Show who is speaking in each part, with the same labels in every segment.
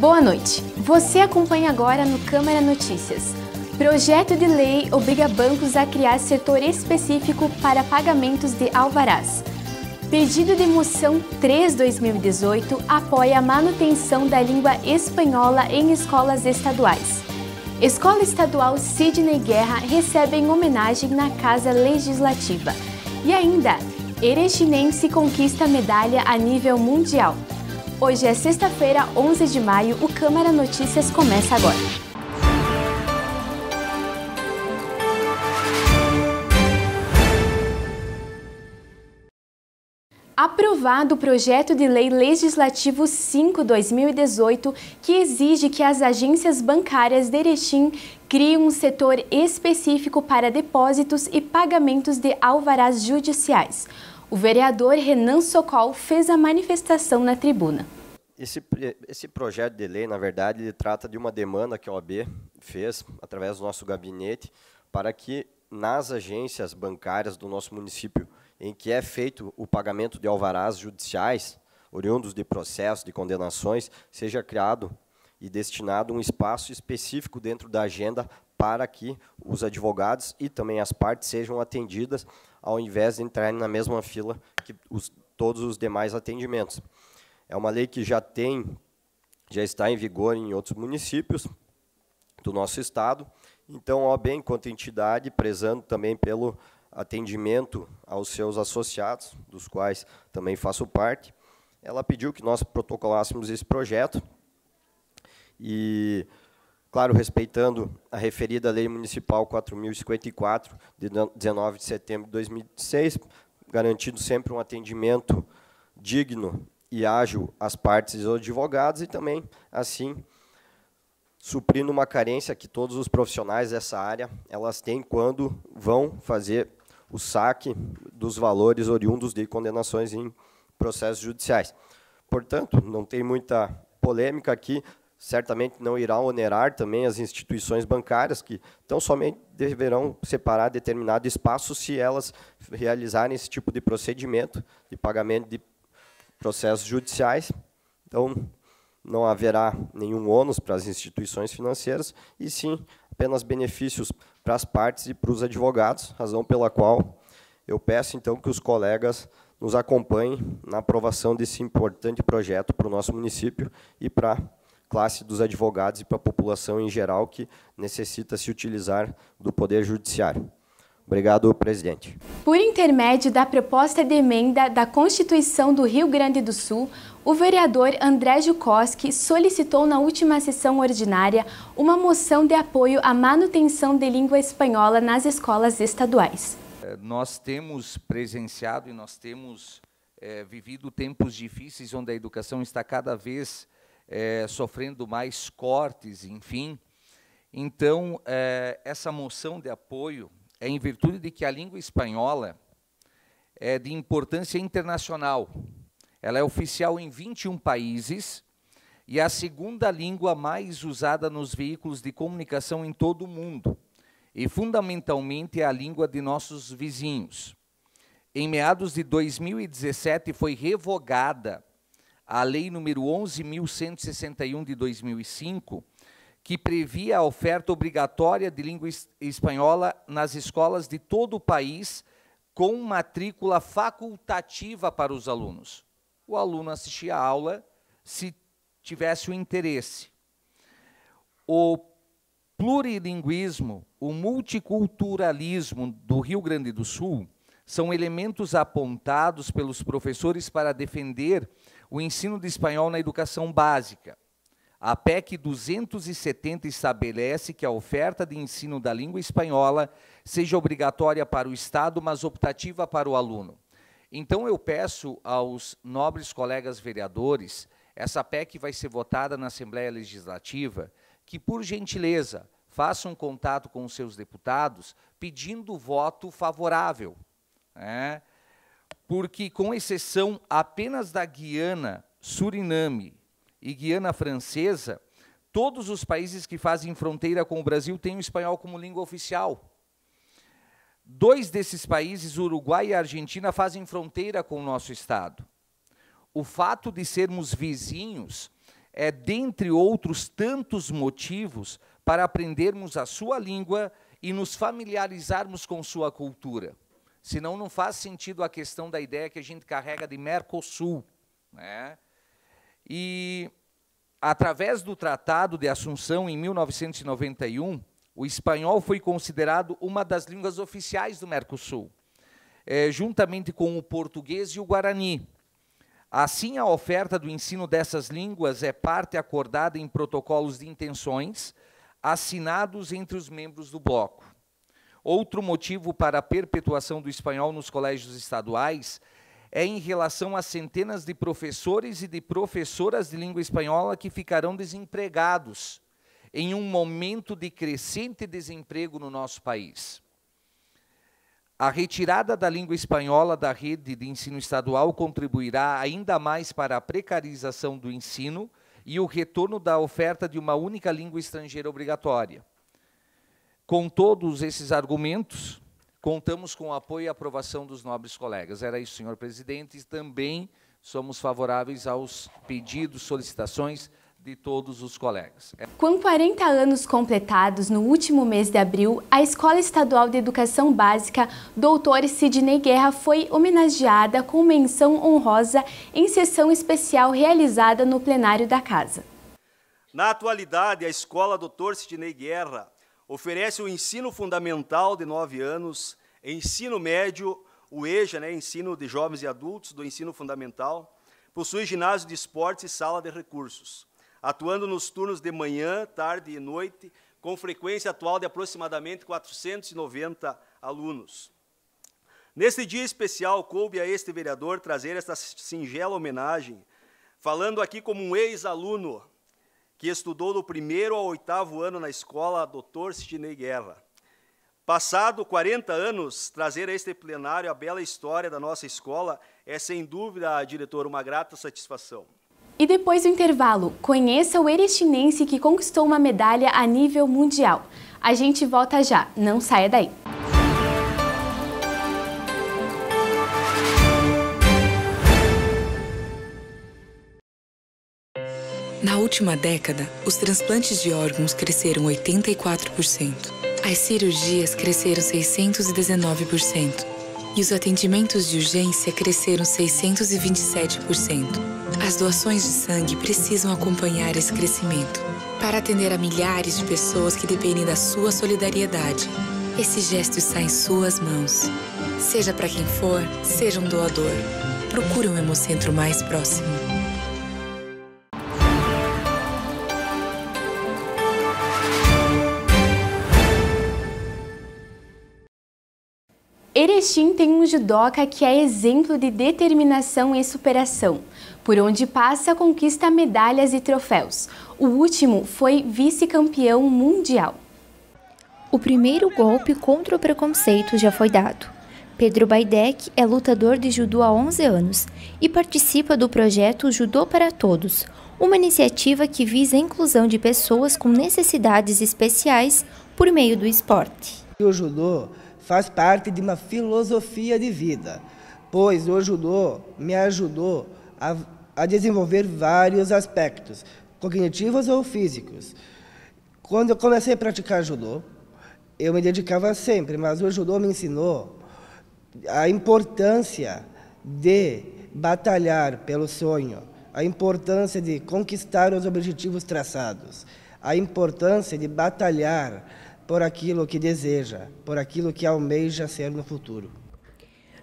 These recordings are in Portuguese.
Speaker 1: Boa noite. Você acompanha agora no Câmara Notícias. Projeto de lei obriga bancos a criar setor específico para pagamentos de alvarás. Pedido de moção 3/2018 apoia a manutenção da língua espanhola em escolas estaduais. Escola Estadual Sidney Guerra recebe em homenagem na Casa Legislativa. E ainda, Erechinense conquista medalha a nível mundial. Hoje é sexta-feira, 11 de maio. O Câmara Notícias começa agora. Aprovado o projeto de lei legislativo 5/2018, que exige que as agências bancárias de Erechim crie um setor específico para depósitos e pagamentos de alvarás judiciais. O vereador Renan Socol fez a manifestação na tribuna.
Speaker 2: Esse, eh, esse projeto de lei, na verdade, ele trata de uma demanda que a OAB fez, através do nosso gabinete, para que nas agências bancárias do nosso município, em que é feito o pagamento de alvarás judiciais, oriundos de processos, de condenações, seja criado e destinado um espaço específico dentro da agenda para que os advogados e também as partes sejam atendidas, ao invés de entrarem na mesma fila que os, todos os demais atendimentos. É uma lei que já tem, já está em vigor em outros municípios do nosso estado. Então, a OAB, enquanto entidade, prezando também pelo atendimento aos seus associados, dos quais também faço parte, ela pediu que nós protocolássemos esse projeto e, claro, respeitando a referida Lei Municipal 4.054, de 19 de setembro de 2006, garantindo sempre um atendimento digno e ágil as partes e os advogados e também, assim, suprindo uma carência que todos os profissionais dessa área elas têm quando vão fazer o saque dos valores oriundos de condenações em processos judiciais. Portanto, não tem muita polêmica aqui, certamente não irá onerar também as instituições bancárias, que tão somente deverão separar determinado espaço se elas realizarem esse tipo de procedimento de pagamento de processos judiciais. Então, não haverá nenhum ônus para as instituições financeiras, e sim apenas benefícios para as partes e para os advogados, razão pela qual eu peço, então, que os colegas nos acompanhem na aprovação desse importante projeto para o nosso município e para a classe dos advogados e para a população em geral que necessita se utilizar do Poder Judiciário. Obrigado, presidente.
Speaker 1: Por intermédio da proposta de emenda da Constituição do Rio Grande do Sul, o vereador André Jukoski solicitou na última sessão ordinária uma moção de apoio à manutenção de língua espanhola nas escolas estaduais.
Speaker 3: É, nós temos presenciado e nós temos é, vivido tempos difíceis onde a educação está cada vez é, sofrendo mais cortes, enfim. Então, é, essa moção de apoio é em virtude de que a língua espanhola é de importância internacional. Ela é oficial em 21 países e é a segunda língua mais usada nos veículos de comunicação em todo o mundo, e fundamentalmente é a língua de nossos vizinhos. Em meados de 2017 foi revogada a lei número 11.161 de 2005, que previa a oferta obrigatória de língua espanhola nas escolas de todo o país, com matrícula facultativa para os alunos. O aluno assistia a aula se tivesse o interesse. O plurilinguismo, o multiculturalismo do Rio Grande do Sul são elementos apontados pelos professores para defender o ensino de espanhol na educação básica. A PEC 270 estabelece que a oferta de ensino da língua espanhola seja obrigatória para o Estado, mas optativa para o aluno. Então, eu peço aos nobres colegas vereadores, essa PEC vai ser votada na Assembleia Legislativa, que, por gentileza, façam contato com os seus deputados pedindo voto favorável. Né? Porque, com exceção apenas da Guiana, Suriname e Guiana Francesa, todos os países que fazem fronteira com o Brasil têm o espanhol como língua oficial. Dois desses países, Uruguai e Argentina, fazem fronteira com o nosso estado. O fato de sermos vizinhos é, dentre outros tantos motivos, para aprendermos a sua língua e nos familiarizarmos com sua cultura. Senão não faz sentido a questão da ideia que a gente carrega de Mercosul, né? E através do Tratado de Assunção em 1991, o espanhol foi considerado uma das línguas oficiais do Mercosul, eh, juntamente com o português e o guarani. Assim, a oferta do ensino dessas línguas é parte acordada em protocolos de intenções assinados entre os membros do bloco. Outro motivo para a perpetuação do espanhol nos colégios estaduais é em relação às centenas de professores e de professoras de língua espanhola que ficarão desempregados em um momento de crescente desemprego no nosso país. A retirada da língua espanhola da rede de ensino estadual contribuirá ainda mais para a precarização do ensino e o retorno da oferta de uma única língua estrangeira obrigatória. Com todos esses argumentos, Contamos com o apoio e aprovação dos nobres colegas. Era isso, senhor presidente, e também somos favoráveis aos pedidos, solicitações de todos os colegas. É
Speaker 1: com 40 anos completados no último mês de abril, a Escola Estadual de Educação Básica Doutor Sidney Guerra foi homenageada com menção honrosa em sessão especial realizada no plenário da Casa.
Speaker 4: Na atualidade, a Escola Doutor Sidney Guerra oferece o ensino fundamental de nove anos, ensino médio, o EJA, né, ensino de jovens e adultos do ensino fundamental, possui ginásio de esportes e sala de recursos, atuando nos turnos de manhã, tarde e noite, com frequência atual de aproximadamente 490 alunos. Neste dia especial, coube a este vereador trazer esta singela homenagem, falando aqui como um ex-aluno que estudou do primeiro ao oitavo ano na escola Dr. Sidney Guerra. Passado 40 anos, trazer a este plenário a bela história da nossa escola é, sem dúvida, diretor, uma grata satisfação.
Speaker 1: E depois do intervalo, conheça o erestinense que conquistou uma medalha a nível mundial. A gente volta já, não saia daí. última década, os transplantes de órgãos cresceram 84%, as cirurgias cresceram 619% e os atendimentos de urgência cresceram 627%. As doações de sangue precisam acompanhar esse crescimento para atender a milhares de pessoas que dependem da sua solidariedade. Esse gesto está em suas mãos. Seja para quem for, seja um doador. Procure um hemocentro mais próximo. tem um judoca que é exemplo de determinação e superação. Por onde passa, conquista medalhas e troféus. O último foi vice-campeão mundial. O primeiro golpe
Speaker 5: contra o preconceito já foi dado. Pedro Baidec é lutador de judô há 11 anos e participa do projeto Judô para Todos, uma iniciativa que visa a inclusão de pessoas com necessidades especiais por meio do esporte.
Speaker 6: O judô faz parte de uma filosofia de vida, pois o judô me ajudou a, a desenvolver vários aspectos, cognitivos ou físicos. Quando eu comecei a praticar judô, eu me dedicava sempre, mas o judô me ensinou a importância de batalhar pelo sonho, a importância de conquistar os objetivos traçados, a importância de batalhar por aquilo que deseja, por aquilo que almeja ser no futuro.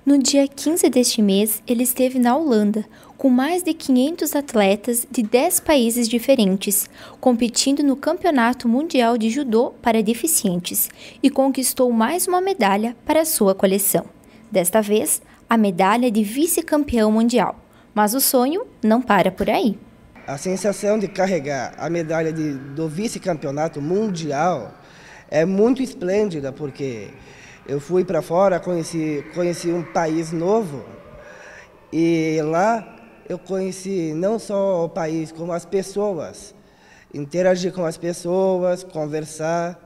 Speaker 5: No dia 15 deste mês, ele esteve na Holanda, com mais de 500 atletas de 10 países diferentes, competindo no Campeonato Mundial de Judô para Deficientes e conquistou mais uma medalha para sua coleção. Desta vez, a medalha de vice-campeão mundial. Mas o sonho não para por aí.
Speaker 6: A sensação de carregar a medalha de, do vice-campeonato mundial é muito esplêndida, porque eu fui para fora, conheci, conheci um país novo, e lá eu conheci não só o país, como as pessoas, interagir com as pessoas, conversar,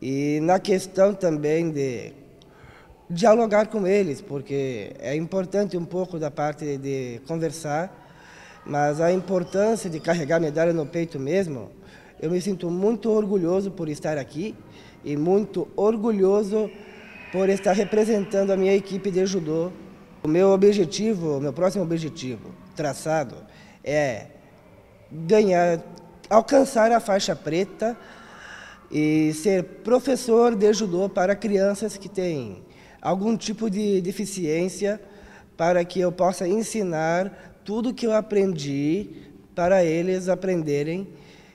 Speaker 6: e na questão também de dialogar com eles, porque é importante um pouco da parte de conversar, mas a importância de carregar a medalha no peito mesmo, eu me sinto muito orgulhoso por estar aqui e muito orgulhoso por estar representando a minha equipe de judô. O meu objetivo, o meu próximo objetivo traçado é ganhar, alcançar a faixa preta e ser professor de judô para crianças que têm algum tipo de deficiência para que eu possa ensinar tudo que eu aprendi para eles aprenderem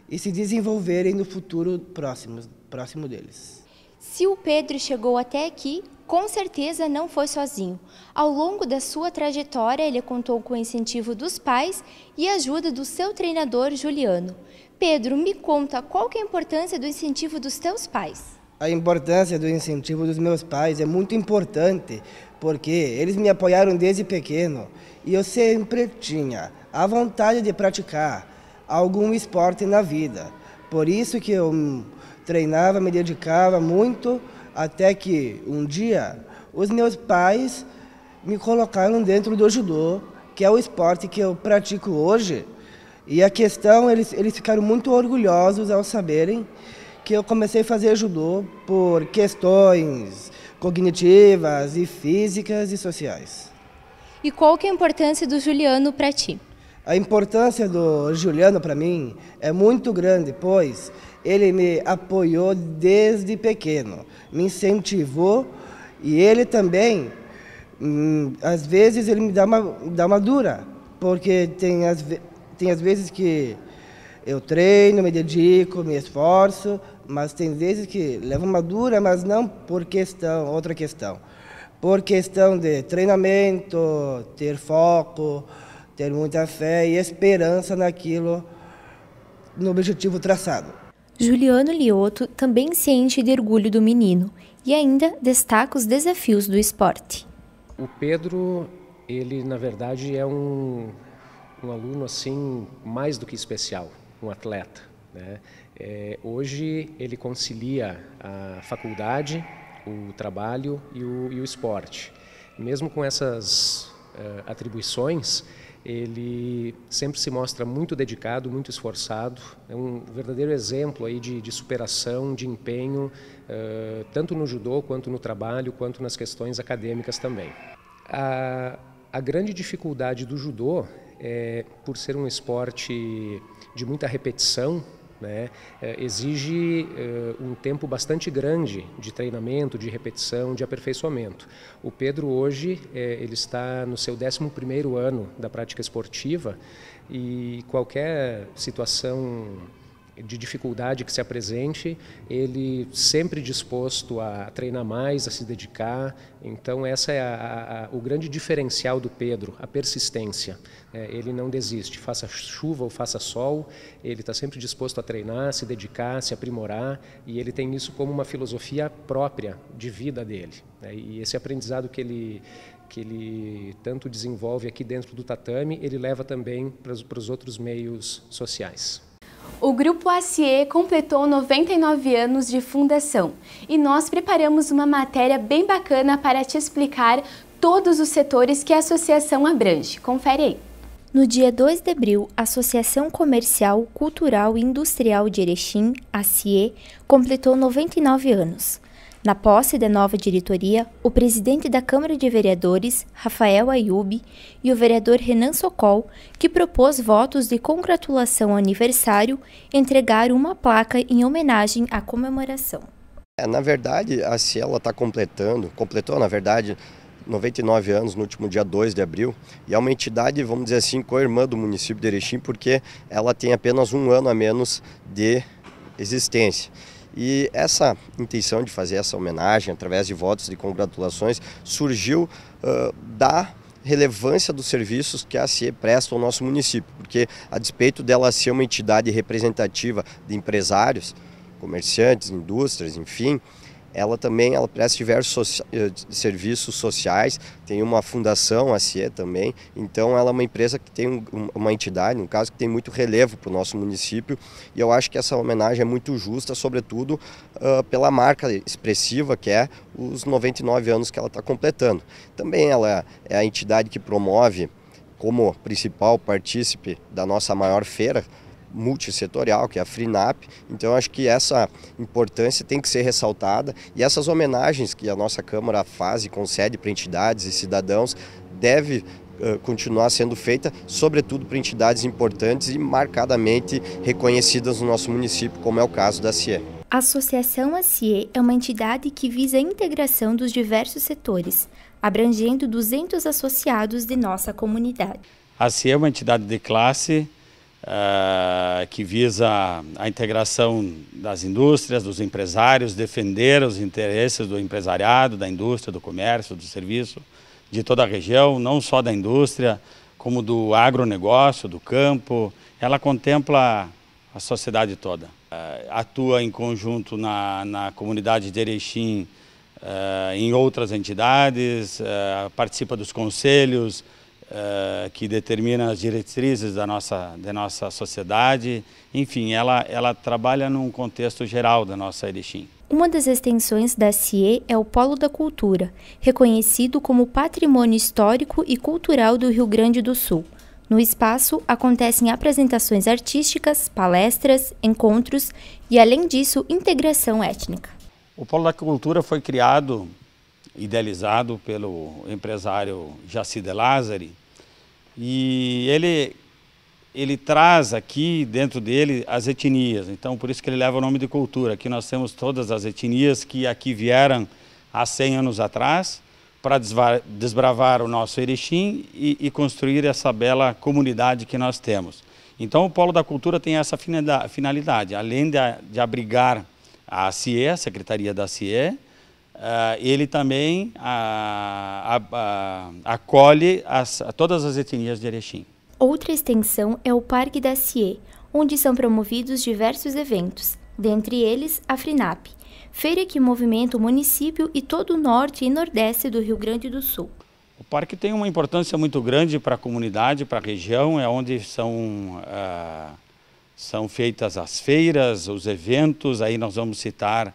Speaker 6: e se desenvolverem no futuro próximo, próximo deles.
Speaker 5: Se o Pedro chegou até aqui, com certeza não foi sozinho. Ao longo da sua trajetória, ele contou com o incentivo dos pais e ajuda do seu treinador Juliano. Pedro, me conta qual que é a importância do incentivo dos teus pais?
Speaker 6: A importância do incentivo dos meus pais é muito importante, porque eles me apoiaram desde pequeno e eu sempre tinha a vontade de praticar algum esporte na vida. Por isso que eu treinava, me dedicava muito, até que um dia os meus pais me colocaram dentro do judô, que é o esporte que eu pratico hoje. E a questão, eles, eles ficaram muito orgulhosos ao saberem que eu comecei a fazer judô por questões cognitivas e físicas e sociais.
Speaker 5: E qual que é a importância do Juliano para ti?
Speaker 6: A importância do Juliano para mim é muito grande, pois ele me apoiou desde pequeno, me incentivou e ele também, hum, às vezes, ele me dá uma, dá uma dura, porque tem as, tem as vezes que eu treino, me dedico, me esforço, mas tem vezes que levo uma dura, mas não por questão, outra questão. Por questão de treinamento, ter foco, ter muita fé e esperança naquilo, no objetivo traçado.
Speaker 5: Juliano Lioto também se enche de orgulho do menino e ainda destaca os desafios do esporte.
Speaker 7: O Pedro, ele na verdade é um, um aluno assim mais do que especial, um atleta. Né? É, hoje ele concilia a faculdade, o trabalho e o, e o esporte. Mesmo com essas eh, atribuições, ele sempre se mostra muito dedicado, muito esforçado, é um verdadeiro exemplo aí de, de superação, de empenho, uh, tanto no judô quanto no trabalho, quanto nas questões acadêmicas também. A, a grande dificuldade do judô é por ser um esporte de muita repetição, né? É, exige é, um tempo bastante grande de treinamento, de repetição, de aperfeiçoamento. O Pedro hoje é, ele está no seu 11 primeiro ano da prática esportiva e qualquer situação de dificuldade que se apresente, ele sempre disposto a treinar mais, a se dedicar. Então, essa é a, a, o grande diferencial do Pedro, a persistência. É, ele não desiste, faça chuva ou faça sol, ele está sempre disposto a treinar, se dedicar, se aprimorar, e ele tem isso como uma filosofia própria de vida dele. É, e esse aprendizado que ele que ele tanto desenvolve aqui dentro do tatame, ele leva também para os outros meios sociais.
Speaker 1: O Grupo ACE completou 99 anos de fundação e nós preparamos uma matéria bem bacana para te explicar todos os setores que a associação abrange. Confere aí. No dia 2 de abril, a Associação Comercial, Cultural e
Speaker 5: Industrial de Erechim, ACIE, completou 99 anos. Na posse da nova diretoria, o presidente da Câmara de Vereadores, Rafael Ayub, e o vereador Renan Socol, que propôs votos de congratulação ao aniversário, entregaram uma placa em homenagem à comemoração.
Speaker 2: É, na verdade, a assim, Ciela está completando, completou, na verdade, 99 anos no último dia 2 de abril e é uma entidade, vamos dizer assim, co-irmã do município de Erechim, porque ela tem apenas um ano a menos de existência. E essa intenção de fazer essa homenagem através de votos de congratulações surgiu uh, da relevância dos serviços que a CIE presta ao nosso município, porque a despeito dela ser uma entidade representativa de empresários, comerciantes, indústrias, enfim, ela também ela presta diversos socia eh, serviços sociais, tem uma fundação, a CIE também, então ela é uma empresa que tem um, uma entidade, no caso, que tem muito relevo para o nosso município e eu acho que essa homenagem é muito justa, sobretudo uh, pela marca expressiva que é os 99 anos que ela está completando. Também ela é a entidade que promove como principal partícipe da nossa maior feira, multissetorial, que é a FRINAP. Então, acho que essa importância tem que ser ressaltada e essas homenagens que a nossa Câmara faz e concede para entidades e cidadãos deve eh, continuar sendo feita, sobretudo para entidades importantes e marcadamente reconhecidas no nosso município, como é o caso da CIE.
Speaker 5: A Associação ACIE é uma entidade que visa a integração dos diversos setores, abrangendo 200 associados de nossa comunidade.
Speaker 4: A CIE é uma entidade de classe ah, que visa a integração das indústrias, dos empresários, defender os interesses do empresariado, da indústria, do comércio, do serviço, de toda a região, não só da indústria, como do agronegócio, do campo. Ela contempla a sociedade toda. Ah, atua em conjunto na, na comunidade de Erechim, ah, em outras entidades, participa dos conselhos, uh, que determina as diretrizes da nossa, da nossa sociedade. Enfim, ela, ela trabalha num contexto geral da nossa Erechim.
Speaker 5: Uma das extensões da CIE é o Polo da Cultura, reconhecido como Patrimônio Histórico e Cultural do Rio Grande do Sul. No espaço acontecem apresentações artísticas, palestras, encontros e, além disso, integração étnica.
Speaker 4: O Polo da Cultura foi criado idealizado pelo empresário Jaci de Lázari. E ele, ele traz aqui dentro dele as etnias, então por isso que ele leva o nome de cultura. Aqui nós temos todas as etnias que aqui vieram há 100 anos atrás para desbravar o nosso Erechim e, e construir essa bela comunidade que nós temos. Então o Polo da Cultura tem essa finalidade, além de, de abrigar a CIE, a Secretaria da CIE, Uh, ele também uh, uh, acolhe as, todas as etnias de Erechim.
Speaker 5: Outra extensão é o Parque da CIE, onde são promovidos diversos eventos, dentre eles a FRINAP, feira que movimenta o município e todo o norte e nordeste do Rio Grande do Sul.
Speaker 4: O parque tem uma importância muito grande para a comunidade, para a região, é onde são, ah, são feitas as feiras, os eventos, aí nós vamos citar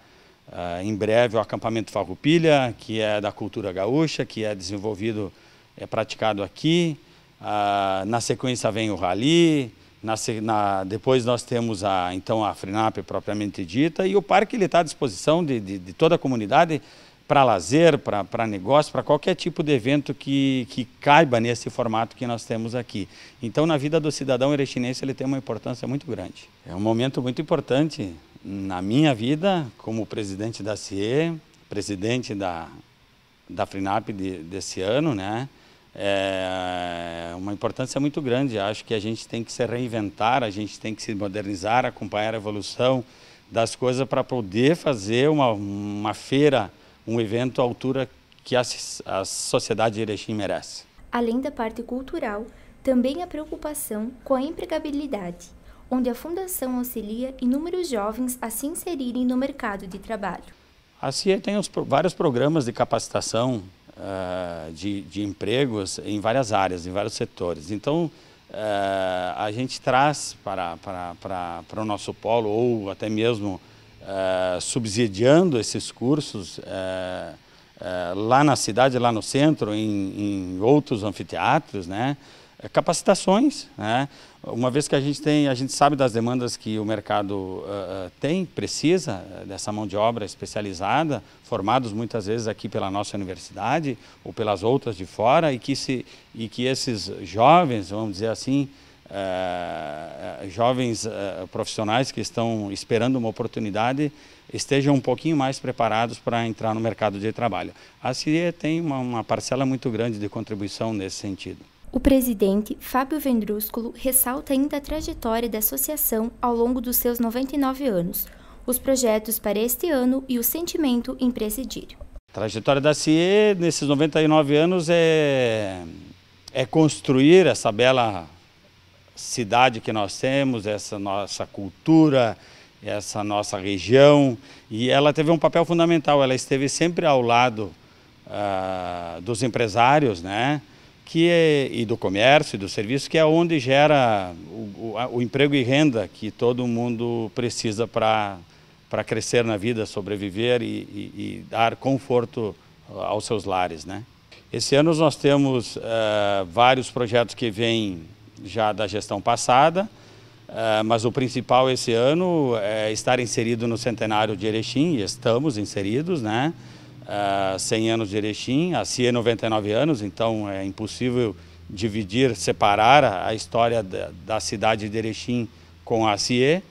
Speaker 4: Uh, em breve o acampamento Farroupilha, que é da cultura gaúcha, que é desenvolvido, é praticado aqui. Uh, na sequência vem o Rally, na, na, depois nós temos a, então a FRINAP propriamente dita, e o parque está à disposição de, de, de toda a comunidade, para lazer, para negócio, para qualquer tipo de evento que, que caiba nesse formato que nós temos aqui. Então, na vida do cidadão erechinense, ele tem uma importância muito grande. É um momento muito importante na minha vida, como presidente da CIE, presidente da, da FRINAP de, desse ano, né? É uma importância muito grande. Acho que a gente tem que se reinventar, a gente tem que se modernizar, acompanhar a evolução das coisas para poder fazer uma, uma feira um evento à altura que a, a sociedade de Erechim merece.
Speaker 5: Além da parte cultural, também a preocupação com a empregabilidade, onde a Fundação auxilia inúmeros jovens a se inserirem no mercado de trabalho.
Speaker 4: A CIE tem os, vários programas de capacitação uh, de, de, empregos em várias áreas, em vários setores. Então, uh, a gente traz para, para, para, para o nosso polo, ou até mesmo eh, subsidiando esses cursos eh, eh, lá na cidade, lá no centro, em, em outros anfiteatros, né? capacitações, né? uma vez que a gente tem, a gente sabe das demandas que o mercado uh, tem, precisa dessa mão de obra especializada, formados muitas vezes aqui pela nossa universidade ou pelas outras de fora e que se e que esses jovens, vamos dizer assim, eh, eh, jovens uh, profissionais que estão esperando uma oportunidade estejam um pouquinho mais preparados para entrar no mercado de trabalho. A CIE tem uma, uma parcela muito grande de contribuição nesse sentido.
Speaker 5: O presidente Fábio Vendrúsculo ressalta ainda a trajetória da associação ao longo dos seus 99 anos, os projetos para este ano e o sentimento em presidir.
Speaker 4: A trajetória da CIE nesses 99 anos é, é construir essa bela cidade que nós temos, essa nossa cultura, essa nossa região. E ela teve um papel fundamental, ela esteve sempre ao lado ah, dos empresários, né? Que é, e do comércio e do serviço, que é onde gera o, o, o emprego e renda que todo mundo precisa para para crescer na vida, sobreviver e, e, e, dar conforto ah, aos seus lares. Né? Esse ano nós temos uh, vários projetos que vêm já da gestão passada, eh, mas o principal esse ano é estar inserido no centenário de Erechim, e estamos inseridos, né? 100 eh, anos de Erechim, a CIE é 99 anos, então é impossível dividir, separar a história da cidade de Erechim com a CIE.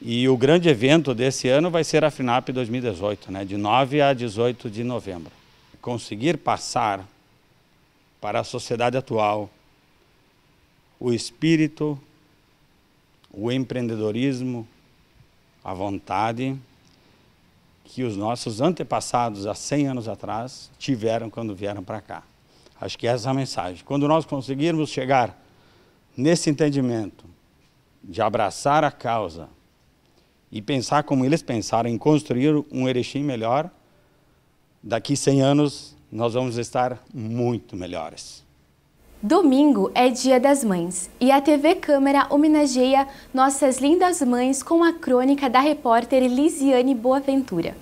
Speaker 4: E o grande evento desse ano vai ser a FINAP 2018, né? de 9 a 18 de novembro. Conseguir passar para a sociedade atual o espírito, o empreendedorismo, a vontade que os nossos antepassados há 100 anos atrás tiveram quando vieram para cá. Acho que essa é a mensagem. Quando nós conseguirmos chegar nesse entendimento de abraçar a causa e pensar como eles pensaram em construir um Erechim melhor, daqui 100 anos nós vamos estar muito melhores.
Speaker 1: Domingo é Dia das Mães e a TV Câmara homenageia nossas lindas mães com a crônica da repórter Lisiane Boaventura.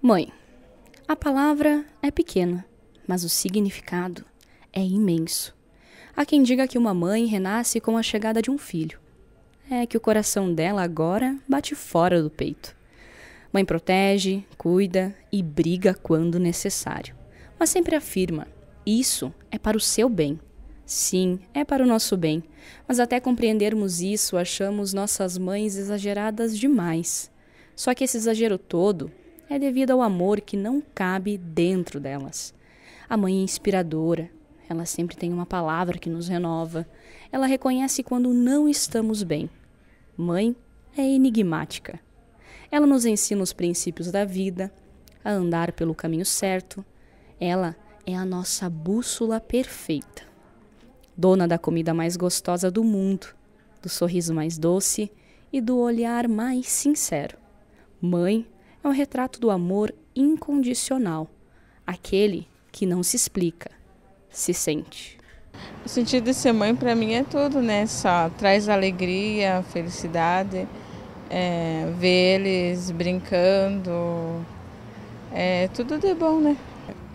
Speaker 8: Mãe, a palavra é pequena, mas o significado é imenso. Há quem diga que uma mãe renasce com a chegada de um filho. É que o coração dela agora bate fora do peito. Mãe protege, cuida e briga quando necessário, mas sempre afirma isso é para o seu bem. Sim, é para o nosso bem. Mas até compreendermos isso, achamos nossas mães exageradas demais. Só que esse exagero todo é devido ao amor que não cabe dentro delas. A mãe é inspiradora, ela sempre tem uma palavra que nos renova. Ela reconhece quando não estamos bem. Mãe é enigmática. Ela nos ensina os princípios da vida, a andar pelo caminho certo. Ela é a nossa bússola perfeita. Dona da comida mais gostosa do mundo, do sorriso mais doce e do olhar mais sincero. Mãe é um retrato do amor incondicional, aquele que não se explica, se sente.
Speaker 4: O sentido de ser mãe para mim é tudo, né? Só traz alegria, felicidade, é, ver eles brincando, é tudo de bom, né?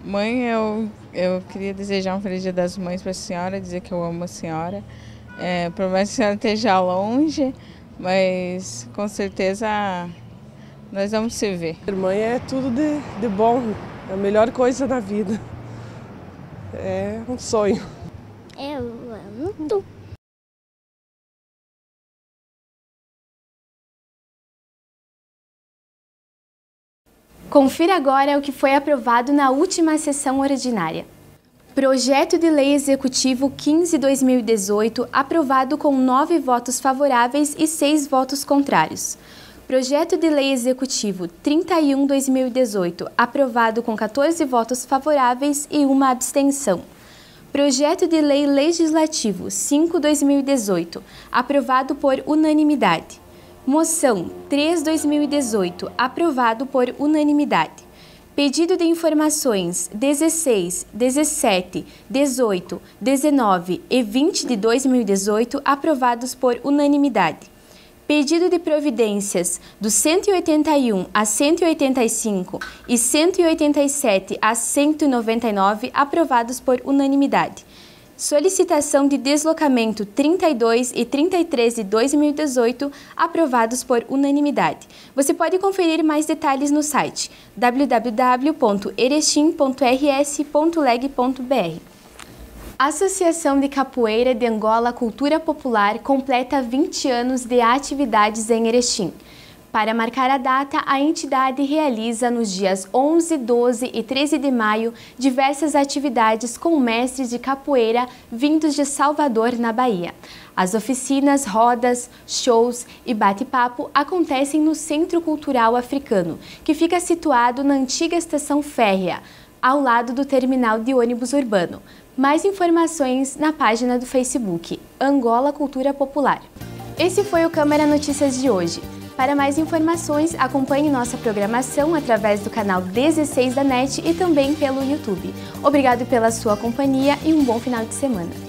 Speaker 4: Mãe, eu, eu queria desejar um feliz dia das mães para a senhora, dizer que eu amo a senhora. É, por mais que a senhora esteja longe, mas com certeza nós vamos se ver. Irmã é tudo de, de bom, é a melhor coisa da vida. É um sonho. Eu amo tudo. Confira agora o que foi aprovado na
Speaker 1: última sessão ordinária. Projeto de Lei Executivo 15-2018, aprovado com nove votos favoráveis e seis votos contrários. Projeto de Lei Executivo 31-2018, aprovado com 14 votos favoráveis e uma abstenção. Projeto de Lei Legislativo 5-2018, aprovado por unanimidade. Moção 3/2018, aprovado por unanimidade. Pedido de informações 16, 17, 18, 19 e 20 de 2018, aprovados por unanimidade. Pedido de providências do 181 a 185 e 187 a 199, aprovados por unanimidade. Solicitação de deslocamento 32 e 33 de 2018, aprovados por unanimidade. Você pode conferir mais detalhes no site www.erechim.rs.leg.br. Associação de Capoeira de Angola Cultura Popular completa 20 anos de atividades em Erechim. Para marcar a data, a entidade realiza nos dias 11, 12 e 13 de maio diversas atividades com mestres de capoeira vindos de Salvador, na Bahia. As oficinas, rodas, shows e bate-papo acontecem no Centro Cultural Africano, que fica situado na antiga estação férrea, ao lado do terminal de ônibus urbano. Mais informações na página do Facebook Angola Cultura Popular. Esse foi o Câmara Notícias de hoje. Para mais informações, acompanhe nossa programação através do canal 16 da NET e também pelo YouTube. Obrigado pela sua companhia e um bom final de semana.